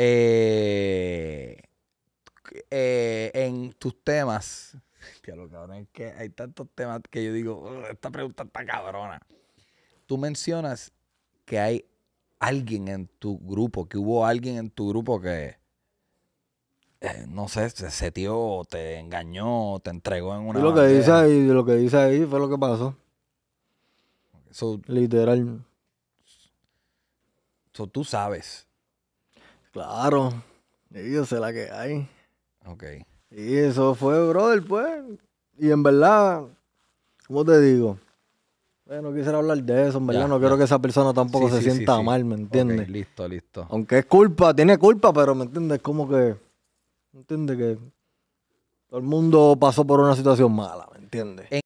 Eh, eh, en tus temas. que hay tantos temas que yo digo, esta pregunta está cabrona. Tú mencionas que hay alguien en tu grupo, que hubo alguien en tu grupo que, eh, no sé, se setió, te engañó, te entregó en una... lo que dice ahí, lo que dice ahí fue lo que pasó. eso Literal. tú sabes Claro. Y yo sé la que hay. Ok. Y eso fue, brother, pues. Y en verdad, ¿cómo te digo? Bueno, pues, quisiera hablar de eso, en verdad. no quiero que esa persona tampoco se sienta mal, ¿me entiendes? listo, listo. Aunque es culpa, tiene culpa, pero ¿me entiendes? Como que. ¿Me entiendes? Que todo el mundo pasó por una situación mala, ¿me entiendes?